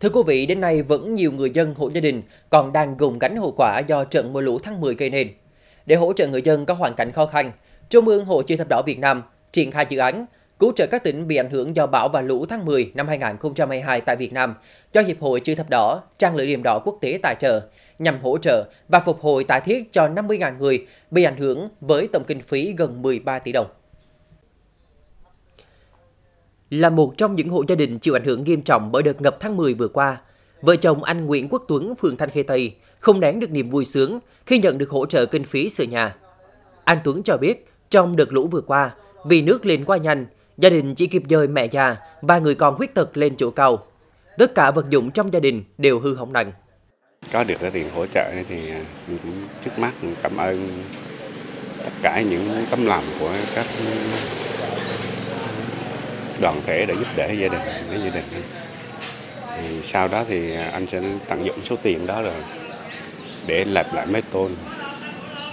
Thưa quý vị, đến nay vẫn nhiều người dân hộ gia đình còn đang gồng gánh hậu quả do trận mưa lũ tháng 10 gây nên. Để hỗ trợ người dân có hoàn cảnh khó khăn, Trung ương Hội Chữ thập đỏ Việt Nam triển khai dự án cứu trợ các tỉnh bị ảnh hưởng do bão và lũ tháng 10 năm 2022 tại Việt Nam do Hiệp hội Chữ thập đỏ, Trang lưỡi liềm đỏ quốc tế tài trợ nhằm hỗ trợ và phục hồi tài thiết cho 50.000 người bị ảnh hưởng với tổng kinh phí gần 13 tỷ đồng. Là một trong những hộ gia đình chịu ảnh hưởng nghiêm trọng bởi đợt ngập tháng 10 vừa qua, vợ chồng anh Nguyễn Quốc Tuấn, phường Thanh Khê Tây không nén được niềm vui sướng khi nhận được hỗ trợ kinh phí sửa nhà. Anh Tuấn cho biết, trong đợt lũ vừa qua, vì nước lên quá nhanh, gia đình chỉ kịp dời mẹ già và người con khuyết tật lên chỗ cầu. Tất cả vật dụng trong gia đình đều hư hỏng nặng. Có được cái tiền hỗ trợ thì cũng trước mắt cảm ơn tất cả những tấm lòng của các đoàn thể để giúp đỡ gia đình cái gia đình thì sau đó thì anh sẽ tận dụng số tiền đó rồi để lợp lại mái tôn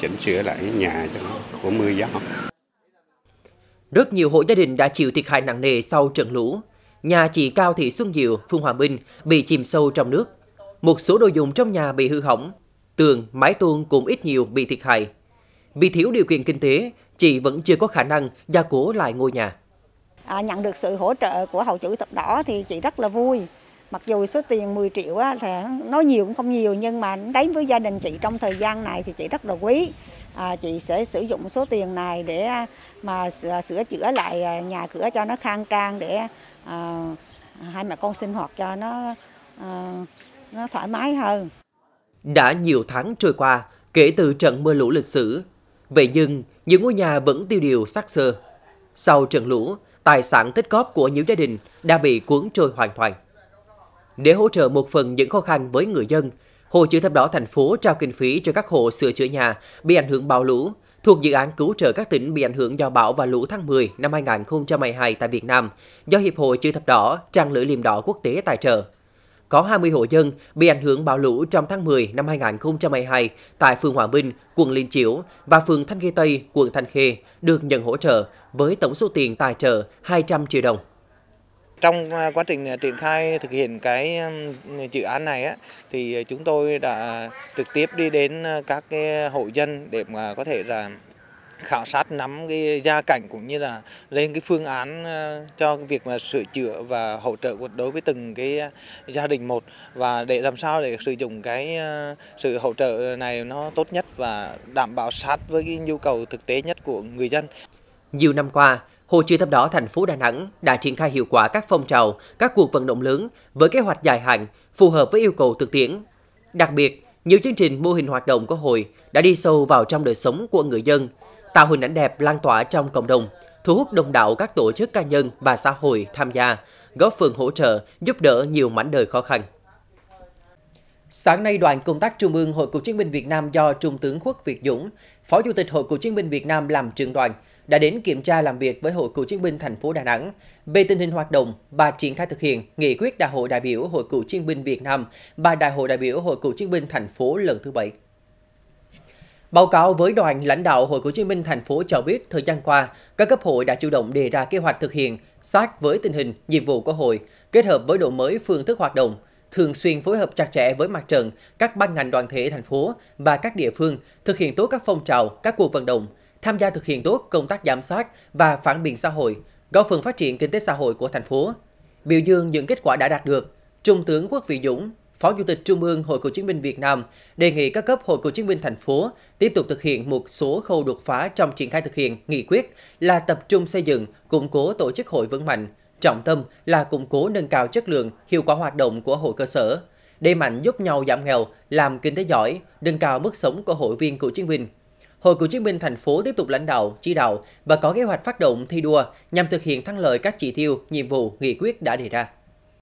chỉnh sửa lại nhà cho nó của mưa gió rất nhiều hộ gia đình đã chịu thiệt hại nặng nề sau trận lũ nhà chị cao thị xuân diệu phương hòa minh bị chìm sâu trong nước một số đồ dùng trong nhà bị hư hỏng tường mái tôn cũng ít nhiều bị thiệt hại vì thiếu điều kiện kinh tế chị vẫn chưa có khả năng gia cố lại ngôi nhà à, nhận được sự hỗ trợ của hậu chữ thập đỏ thì chị rất là vui mặc dù số tiền 10 triệu á, thì nói nhiều cũng không nhiều nhưng mà đến với gia đình chị trong thời gian này thì chị rất là quý à, chị sẽ sử dụng số tiền này để à, mà sửa, à, sửa chữa lại à, nhà cửa cho nó khang trang để à, hai mẹ con sinh hoạt cho nó à, nó thoải mái hơn đã nhiều tháng trôi qua kể từ trận mưa lũ lịch sử vậy nhưng những ngôi nhà vẫn tiêu điều sắc xơ sau trận lũ tài sản tích góp của nhiều gia đình đã bị cuốn trôi hoàn toàn. Để hỗ trợ một phần những khó khăn với người dân, Hội chữ thập đỏ thành phố trao kinh phí cho các hộ sửa chữa nhà bị ảnh hưởng bão lũ thuộc dự án cứu trợ các tỉnh bị ảnh hưởng do bão và lũ tháng 10 năm 2022 tại Việt Nam do Hiệp hội chữ thập đỏ, trang lưỡi liềm đỏ quốc tế tài trợ có 20 hộ dân bị ảnh hưởng bão lũ trong tháng 10 năm 2022 tại phường Hòa Minh, quận Liên Chiểu và phường Thanh Khê Tây, quận Thanh Khê được nhận hỗ trợ với tổng số tiền tài trợ 200 triệu đồng. Trong à, quá trình à, triển khai thực hiện cái dự án này á, thì chúng tôi đã trực tiếp đi đến à, các cái hộ dân để mà có thể là khảo sát nắm cái gia cảnh cũng như là lên cái phương án ờ, cho việc mà sửa chữa và hỗ trợ đối với từng cái gia đình một và để làm sao để sử dụng cái ờ, sự hỗ trợ này nó tốt nhất và đảm bảo sát với cái nhu cầu thực tế nhất của người dân. Nhiều năm qua, hồ chữ thập đỏ thành phố Đà Nẵng đã triển khai hiệu quả các phong trào, các cuộc vận động lớn với kế hoạch dài hạn phù hợp với yêu cầu thực tiễn. Đặc biệt, nhiều chương trình mô hình hoạt động của hội đã đi sâu vào trong đời sống của người dân, tạo hình ảnh đẹp lan tỏa trong cộng đồng, thu hút đông đảo các tổ chức cá nhân và xã hội tham gia, góp phần hỗ trợ, giúp đỡ nhiều mảnh đời khó khăn. Sáng nay, đoàn công tác Trung ương Hội Cựu chiến binh Việt Nam do Trung tướng quốc Việt Dũng, Phó Chủ tịch Hội Cựu chiến binh Việt Nam làm trưởng đoàn, đã đến kiểm tra làm việc với Hội Cựu chiến binh thành phố Đà Nẵng về tình hình hoạt động và triển khai thực hiện nghị quyết Đại hội đại biểu Hội Cựu chiến binh Việt Nam và Đại hội đại biểu Hội Cựu chiến binh thành phố lần thứ 7. Báo cáo với đoàn lãnh đạo Hội Cựu chiến binh thành phố cho biết thời gian qua, các cấp hội đã chủ động đề ra kế hoạch thực hiện sát với tình hình, nhiệm vụ của hội, kết hợp với đổi mới phương thức hoạt động, thường xuyên phối hợp chặt chẽ với mặt trận, các ban ngành đoàn thể thành phố và các địa phương thực hiện tốt các phong trào, các cuộc vận động, tham gia thực hiện tốt công tác giám sát và phản biện xã hội, góp phần phát triển kinh tế xã hội của thành phố. Biểu dương những kết quả đã đạt được, Trung tướng Quốc Vị Dũng, Phó Chủ tịch Trung ương Hội Cựu chiến binh Việt Nam đề nghị các cấp Hội Cựu chiến binh thành phố tiếp tục thực hiện một số khâu đột phá trong triển khai thực hiện nghị quyết là tập trung xây dựng, củng cố tổ chức hội vững mạnh, trọng tâm là củng cố nâng cao chất lượng, hiệu quả hoạt động của hội cơ sở, đẩy mạnh giúp nhau giảm nghèo, làm kinh tế giỏi, nâng cao mức sống của hội viên cựu chiến binh. Hội cựu chiến binh thành phố tiếp tục lãnh đạo, chỉ đạo và có kế hoạch phát động thi đua nhằm thực hiện thắng lợi các chỉ tiêu, nhiệm vụ, nghị quyết đã đề ra.